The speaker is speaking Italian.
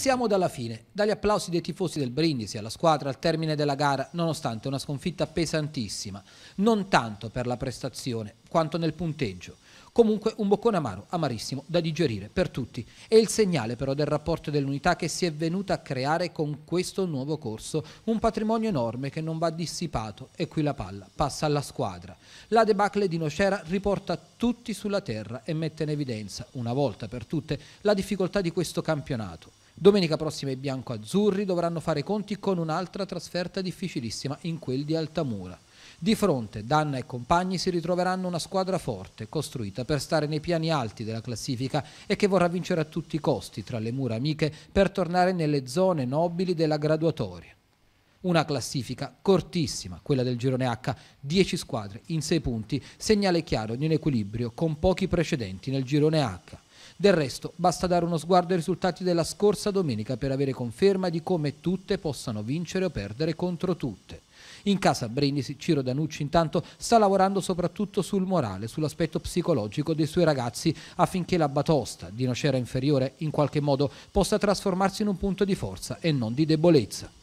Iniziamo dalla fine, dagli applausi dei tifosi del Brindisi alla squadra al termine della gara, nonostante una sconfitta pesantissima, non tanto per la prestazione quanto nel punteggio. Comunque un boccone amaro, amarissimo, da digerire per tutti. È il segnale però del rapporto dell'unità che si è venuta a creare con questo nuovo corso, un patrimonio enorme che non va dissipato e qui la palla passa alla squadra. La debacle di Nocera riporta tutti sulla terra e mette in evidenza, una volta per tutte, la difficoltà di questo campionato Domenica prossima i bianco-azzurri dovranno fare conti con un'altra trasferta difficilissima in quel di Altamura. Di fronte, Danna e compagni si ritroveranno una squadra forte, costruita per stare nei piani alti della classifica e che vorrà vincere a tutti i costi tra le mura amiche per tornare nelle zone nobili della graduatoria. Una classifica cortissima, quella del girone H, 10 squadre in 6 punti, segnale chiaro di un equilibrio con pochi precedenti nel girone H. Del resto, basta dare uno sguardo ai risultati della scorsa domenica per avere conferma di come tutte possano vincere o perdere contro tutte. In casa Brindisi, Ciro Danucci intanto sta lavorando soprattutto sul morale, sull'aspetto psicologico dei suoi ragazzi affinché la batosta di nocera inferiore in qualche modo possa trasformarsi in un punto di forza e non di debolezza.